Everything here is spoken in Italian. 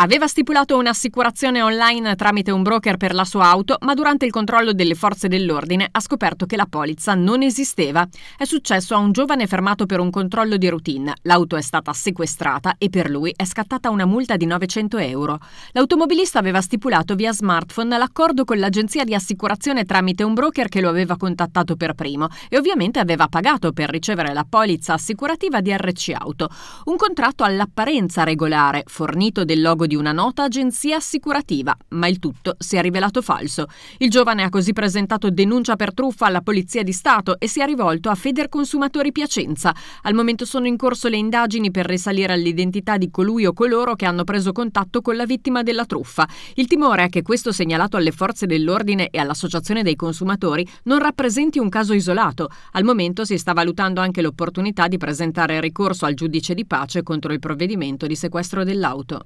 Aveva stipulato un'assicurazione online tramite un broker per la sua auto, ma durante il controllo delle forze dell'ordine ha scoperto che la polizza non esisteva. È successo a un giovane fermato per un controllo di routine. L'auto è stata sequestrata e per lui è scattata una multa di 900 euro. L'automobilista aveva stipulato via smartphone l'accordo con l'agenzia di assicurazione tramite un broker che lo aveva contattato per primo e ovviamente aveva pagato per ricevere la polizza assicurativa di RC Auto. Un contratto all'apparenza regolare, fornito del logo di una nota agenzia assicurativa, ma il tutto si è rivelato falso. Il giovane ha così presentato denuncia per truffa alla Polizia di Stato e si è rivolto a Federconsumatori Piacenza. Al momento sono in corso le indagini per risalire all'identità di colui o coloro che hanno preso contatto con la vittima della truffa. Il timore è che questo segnalato alle forze dell'ordine e all'Associazione dei consumatori non rappresenti un caso isolato. Al momento si sta valutando anche l'opportunità di presentare ricorso al giudice di pace contro il provvedimento di sequestro dell'auto.